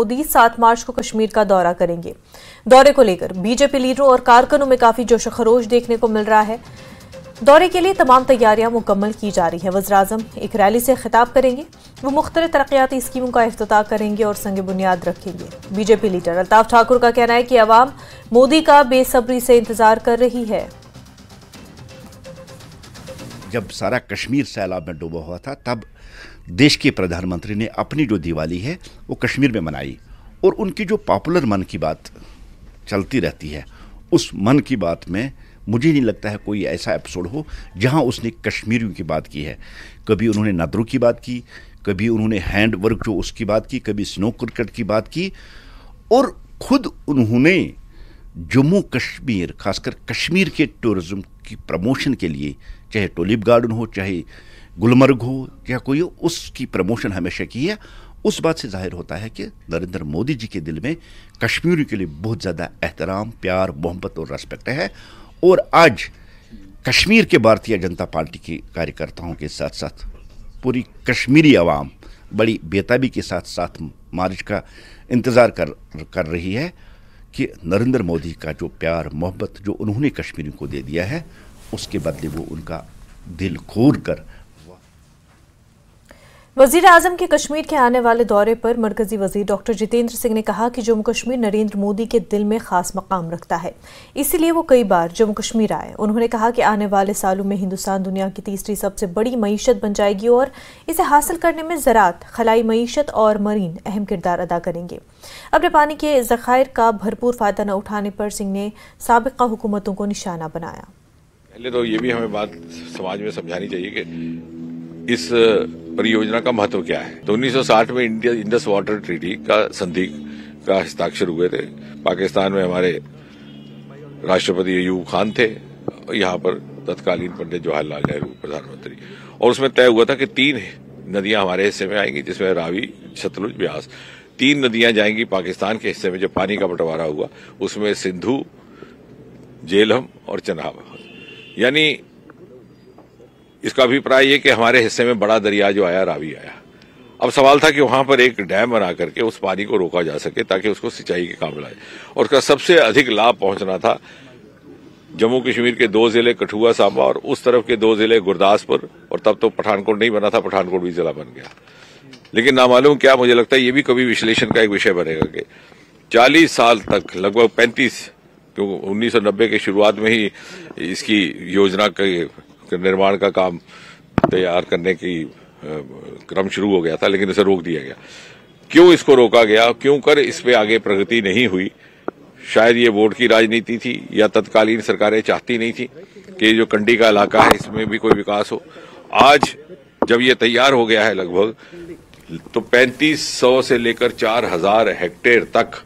मोदी सात मार्च को कश्मीर का दौरा करेंगे दौरे को लेकर बीजेपी लीडरों और कारकनों में काफी जोश खरोश देखने को मिल रहा है दौरे के लिए तमाम तैयारियां मुकम्मल की जा रही है वजराजम एक रैली से खिताब करेंगे वो मुख्तलि तरक्याती स्कीमों का अफ्ताह करेंगे और संग बुनियाद रखेंगे बीजेपी लीडर अल्ताफ ठाकुर का कहना है कि आवाम मोदी का बेसब्री से इंतजार कर रही है जब सारा कश्मीर सैलाब में डूबा हुआ था तब देश के प्रधानमंत्री ने अपनी जो दिवाली है वो कश्मीर में मनाई और उनकी जो पॉपुलर मन की बात चलती रहती है उस मन की बात में मुझे नहीं लगता है कोई ऐसा एपिसोड हो जहां उसने कश्मीरियों की बात की है कभी उन्होंने नदरू की बात की कभी उन्होंने हैंड वर्क जो उसकी बात की कभी स्नो क्रिकेट की बात की और खुद उन्होंने जम्मू कश्मीर खासकर कश्मीर के टूरिज़्म की प्रमोशन के लिए चाहे टोलिप गार्डन हो चाहे गुलमर्ग हो या कोई हो उसकी प्रमोशन हमेशा की है उस बात से जाहिर होता है कि नरेंद्र मोदी जी के दिल में कश्मीर के लिए बहुत ज़्यादा एहतराम प्यार मोहब्बत और रेस्पेक्ट है और आज कश्मीर के भारतीय जनता पार्टी के कार्यकर्ताओं के साथ साथ पूरी कश्मीरी आवाम बड़ी बेताबी के साथ साथ मार्च का इंतज़ार कर कर रही है कि नरेंद्र मोदी का जो प्यार मोहब्बत जो उन्होंने कश्मीरियों को दे दिया है उसके बदले वो उनका दिल खोल कर वजीर आजम के कश्मीर के आने वाले दौरे पर मरकजी वजीर डॉक्टर जितेंद्र सिंह ने कहा कि जम्मू कश्मीर नरेंद्र मोदी के दिल में खास मकाम रखता है इसीलिए वो कई बार जम्मू कश्मीर आए उन्होंने कहा कि आने वाले सालों में हिंदुस्तान दुनिया की तीसरी सबसे बड़ी मीशत बन जाएगी और इसे हासिल करने में ज़रात खलाई मीशत और मरीन अहम किरदार अदा करेंगे अपने पानी के ज़खायर का भरपूर फ़ायदा न उठाने पर सिंह ने सबका हुकूमतों को निशाना बनाया पहले तो ये भी हमें बात समाज में समझानी चाहिए कि इस परियोजना का महत्व क्या है तो 1960 में इंडिया इंडस वाटर ट्रीटी का संधि का हस्ताक्षर हुए थे पाकिस्तान में हमारे राष्ट्रपति अयूब खान थे यहाँ पर तत्कालीन पंडित जवाहरलाल नेहरू प्रधानमंत्री और उसमें तय हुआ था कि तीन नदियां हमारे हिस्से में आएंगी जिसमें रावी सतलुज ब्यास तीन नदियां जाएंगी पाकिस्तान के हिस्से में जो पानी का बंटवारा हुआ उसमें सिंधु जेलहम और चनाब यानी इसका अभिप्राय ये कि हमारे हिस्से में बड़ा दरिया जो आया रावी आया अब सवाल था कि वहां पर एक डैम बना करके उस पानी को रोका जा सके ताकि उसको सिंचाई के काम लाए और उसका सबसे अधिक लाभ पहुंचना था जम्मू कश्मीर के दो जिले कठुआ सांबा और उस तरफ के दो जिले गुरदासपुर और तब तो पठानकोट नहीं बना था पठानकोट भी जिला बन गया लेकिन नामालूम क्या मुझे लगता है ये भी कभी विश्लेषण का एक विषय बनेगा कि चालीस साल तक लगभग पैंतीस क्योंकि उन्नीस के शुरुआत में ही इसकी योजना के निर्माण का काम तैयार करने की क्रम शुरू हो गया था लेकिन इसे रोक दिया गया क्यों इसको रोका गया क्यों कर इस पे आगे प्रगति नहीं हुई शायद ये वोट की राजनीति थी या तत्कालीन सरकारें चाहती नहीं थी कि जो कंडी का इलाका है इसमें भी कोई विकास हो आज जब ये तैयार हो गया है लगभग तो पैंतीस से लेकर चार हेक्टेयर तक